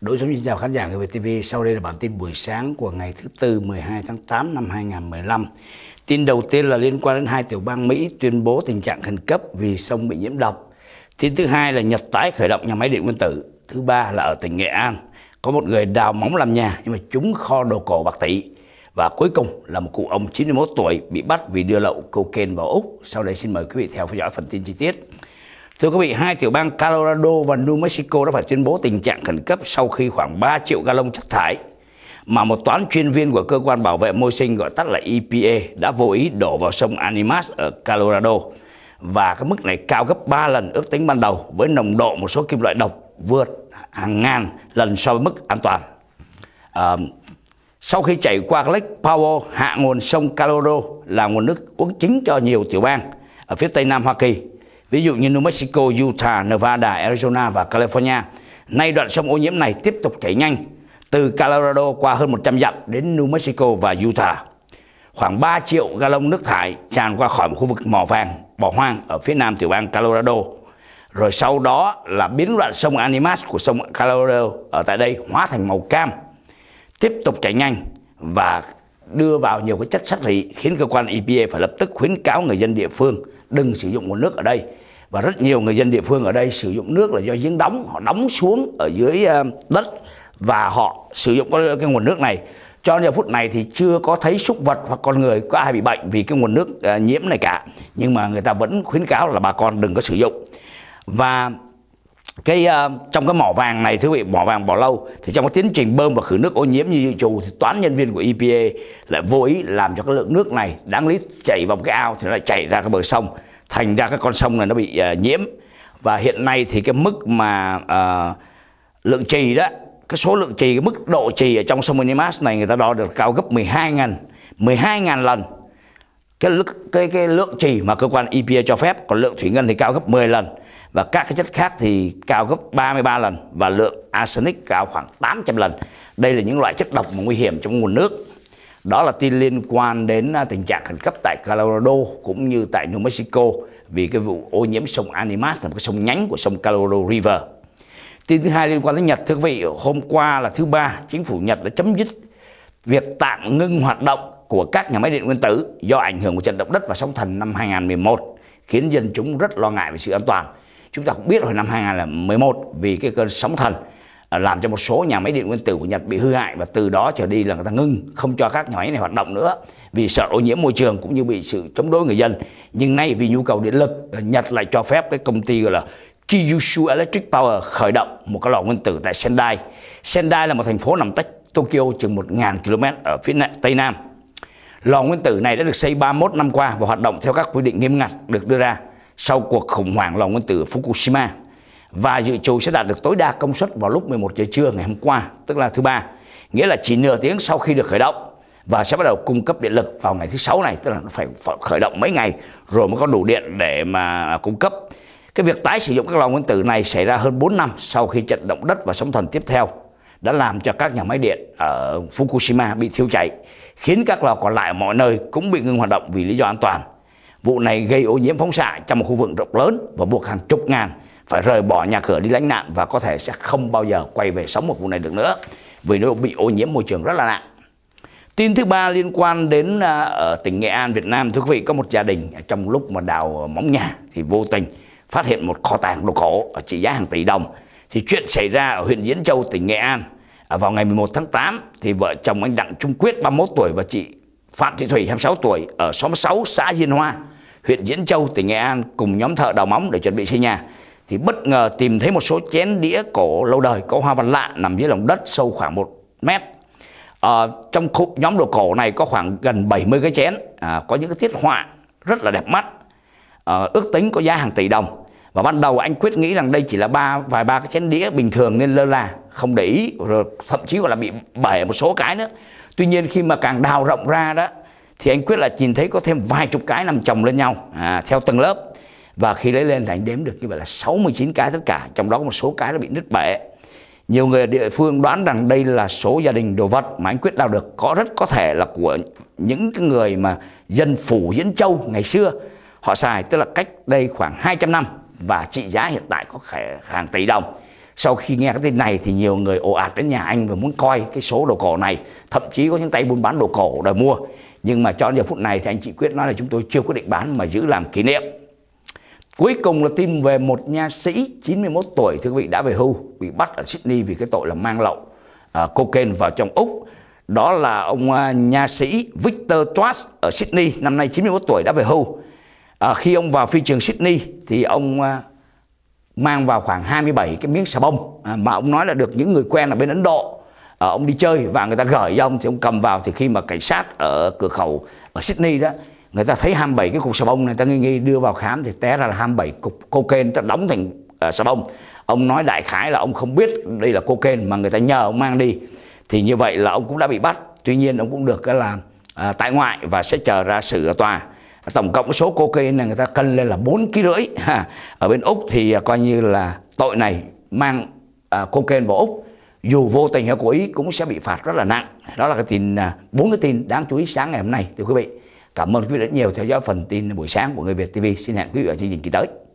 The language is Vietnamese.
Đối sống xin chào khán giả người VTV. Sau đây là bản tin buổi sáng của ngày thứ Tư 12 tháng 8 năm 2015. Tin đầu tiên là liên quan đến hai tiểu bang Mỹ tuyên bố tình trạng khẩn cấp vì sông bị nhiễm độc. Tin thứ hai là Nhật tái khởi động nhà máy điện nguyên tử. Thứ ba là ở tỉnh Nghệ An có một người đào móng làm nhà nhưng mà trúng kho đồ cổ bạc tỷ. Và cuối cùng là một cụ ông 91 tuổi bị bắt vì đưa lậu cocaine vào Úc. Sau đây xin mời quý vị theo dõi phần tin chi tiết. Thưa quý vị, hai tiểu bang Colorado và New Mexico đã phải tuyên bố tình trạng khẩn cấp sau khi khoảng 3 triệu gallon chất thải mà một toán chuyên viên của cơ quan bảo vệ môi sinh gọi tắt là EPA đã vô ý đổ vào sông Animas ở Colorado và cái mức này cao gấp 3 lần ước tính ban đầu với nồng độ một số kim loại độc vượt hàng ngàn lần so với mức an toàn. À, sau khi chảy qua Lake Powell hạ nguồn sông Colorado là nguồn nước uống chính cho nhiều tiểu bang ở phía tây nam Hoa Kỳ ví dụ như New Mexico, Utah, Nevada, Arizona và California. Nay đoạn sông ô nhiễm này tiếp tục chảy nhanh từ Colorado qua hơn 100 dặm đến New Mexico và Utah. Khoảng 3 triệu gallon nước thải tràn qua khỏi một khu vực mỏ vàng, bỏ hoang ở phía nam tiểu bang Colorado. Rồi sau đó là biến đoạn sông Animas của sông Colorado ở tại đây hóa thành màu cam, tiếp tục chảy nhanh và đưa vào nhiều cái chất sắt rỉ khiến cơ quan EPA phải lập tức khuyến cáo người dân địa phương đừng sử dụng nguồn nước ở đây và rất nhiều người dân địa phương ở đây sử dụng nước là do giếng đóng họ đóng xuống ở dưới ờ, đất và họ sử dụng cái, nguồn nước này cho giờ phút này thì chưa có thấy súc vật hoặc con người có ai bị bệnh vì cái nguồn nước ờ, nhiễm này cả nhưng mà người ta vẫn khuyến cáo là bà con đừng có sử dụng và cái uh, trong cái mỏ vàng này thưa quý vị mỏ vàng bỏ lâu thì trong cái tiến trình bơm và khử nước ô nhiễm như dự trù thì toán nhân viên của EPA lại vô ý làm cho cái lượng nước này đáng lý chảy vào một cái ao thì nó lại chảy ra cái bờ sông thành ra cái con sông này nó bị uh, nhiễm và hiện nay thì cái mức mà uh, lượng trì đó cái số lượng trì cái mức độ trì ở trong sông Minimas này người ta đo được cao gấp 12.000 12.000 lần cái cái cái lượng trì mà cơ quan EPA cho phép còn lượng thủy ngân thì cao gấp 10 lần và các cái chất khác thì cao gấp 33 lần và lượng arsenic cao khoảng 800 lần. Đây là những loại chất độc mà nguy hiểm trong nguồn nước. Đó là tin liên quan đến à, tình trạng khẩn cấp tại Colorado cũng như tại New Mexico vì cái vụ ô nhiễm sông Animas là một cái sông nhánh của sông Colorado River. Tin thứ hai liên quan đến Nhật thưa quý vị, hôm qua là thứ ba, chính phủ Nhật đã chấm dứt việc tạm ngưng hoạt động của các nhà máy điện nguyên tử do ảnh hưởng của trận động đất và sóng thần năm 2011 khiến dân chúng rất lo ngại về sự an toàn. Chúng ta cũng biết hồi năm 2011 vì cái cơn sóng thần à, làm cho một số nhà máy điện nguyên tử của Nhật bị hư hại và từ đó trở đi là người ta ngưng không cho các nhà máy này hoạt động nữa vì sợ ô nhiễm môi trường cũng như bị sự chống đối người dân. Nhưng nay vì nhu cầu điện lực, à, Nhật lại cho phép cái công ty gọi là Kyushu Electric Power khởi động một cái lò nguyên tử tại Sendai. Sendai là một thành phố nằm tách Tokyo chừng 1.000 km ở phía tây nam Lò nguyên tử này đã được xây 31 năm qua và hoạt động theo các quy định nghiêm ngặt được đưa ra sau cuộc khủng hoảng lò nguyên tử Fukushima và dự trù sẽ đạt được tối đa công suất vào lúc 11 giờ trưa ngày hôm qua, tức là thứ ba, nghĩa là chỉ nửa tiếng sau khi được khởi động và sẽ bắt đầu cung cấp điện lực vào ngày thứ sáu này, tức là nó phải khởi động mấy ngày rồi mới có đủ điện để mà cung cấp. Cái việc tái sử dụng các lò nguyên tử này xảy ra hơn 4 năm sau khi trận động đất và sóng thần tiếp theo đã làm cho các nhà máy điện ở Fukushima bị thiêu cháy, khiến các lò còn lại mọi nơi cũng bị ngừng hoạt động vì lý do an toàn. Vụ này gây ô nhiễm phóng xạ trong một khu vực rộng lớn và buộc hàng chục ngàn phải rời bỏ nhà cửa đi lánh nạn và có thể sẽ không bao giờ quay về sống một vùng này được nữa vì nó bị ô nhiễm môi trường rất là nặng. Tin thứ ba liên quan đến à, ở tỉnh Nghệ An, Việt Nam. Thưa quý vị, có một gia đình trong lúc mà đào móng nhà thì vô tình phát hiện một kho tàng đồ cổ trị giá hàng tỷ đồng thì chuyện xảy ra ở huyện Diễn Châu tỉnh Nghệ An à, vào ngày 11 tháng 8 thì vợ chồng anh Đặng Trung Quyết 31 tuổi và chị Phạm Thị Thủy 26 tuổi ở xóm 6 xã Diên Hoa huyện Diễn Châu tỉnh Nghệ An cùng nhóm thợ đào móng để chuẩn bị xây nhà thì bất ngờ tìm thấy một số chén đĩa cổ lâu đời có hoa văn lạ nằm dưới lòng đất sâu khoảng 1 mét à, trong khu, nhóm đồ cổ này có khoảng gần 70 cái chén à, có những cái tiết họa rất là đẹp mắt à, ước tính có giá hàng tỷ đồng và ban đầu anh quyết nghĩ rằng đây chỉ là ba vài ba cái chén đĩa bình thường nên lơ là không để ý rồi thậm chí còn là bị bể một số cái nữa tuy nhiên khi mà càng đào rộng ra đó thì anh quyết là nhìn thấy có thêm vài chục cái nằm chồng lên nhau à, theo từng lớp và khi lấy lên thì anh đếm được như vậy là 69 cái tất cả trong đó có một số cái nó bị nứt bể nhiều người địa phương đoán rằng đây là số gia đình đồ vật mà anh quyết đào được có rất có thể là của những người mà dân phủ Diễn Châu ngày xưa họ xài tức là cách đây khoảng 200 năm và trị giá hiện tại có thể hàng tỷ đồng. Sau khi nghe cái tin này thì nhiều người ồ ạt đến nhà anh và muốn coi cái số đồ cổ này, thậm chí có những tay buôn bán đồ cổ đòi mua. Nhưng mà cho đến giờ phút này thì anh chị Quyết nói là chúng tôi chưa quyết định bán mà giữ làm kỷ niệm. Cuối cùng là tin về một nha sĩ 91 tuổi thưa quý vị đã về hưu bị bắt ở Sydney vì cái tội là mang lậu à, cocaine vào trong Úc. Đó là ông à, nha sĩ Victor Twas ở Sydney năm nay 91 tuổi đã về hưu à, khi ông vào phi trường Sydney thì ông à, mang vào khoảng 27 cái miếng xà bông à, mà ông nói là được những người quen ở bên Ấn Độ à, ông đi chơi và người ta gửi cho ông thì ông cầm vào thì khi mà cảnh sát ở cửa khẩu ở Sydney đó người ta thấy 27 cái cục xà bông này ta nghi nghi đưa vào khám thì té ra là 27 cục cocaine ta đóng thành uh, xà bông ông nói đại khái là ông không biết đây là cocaine mà người ta nhờ ông mang đi thì như vậy là ông cũng đã bị bắt tuy nhiên ông cũng được cái à, là uh, tại ngoại và sẽ chờ ra xử ở tòa tổng cộng số cocaine này người ta cân lên là 4 kg rưỡi ở bên Úc thì à, coi như là tội này mang à, cocaine vào Úc dù vô tình hay cố ý cũng sẽ bị phạt rất là nặng đó là cái tin à, bốn cái tin đáng chú ý sáng ngày hôm nay thưa quý vị cảm ơn quý vị rất nhiều theo dõi phần tin buổi sáng của người Việt TV xin hẹn quý vị ở chương trình kỳ tới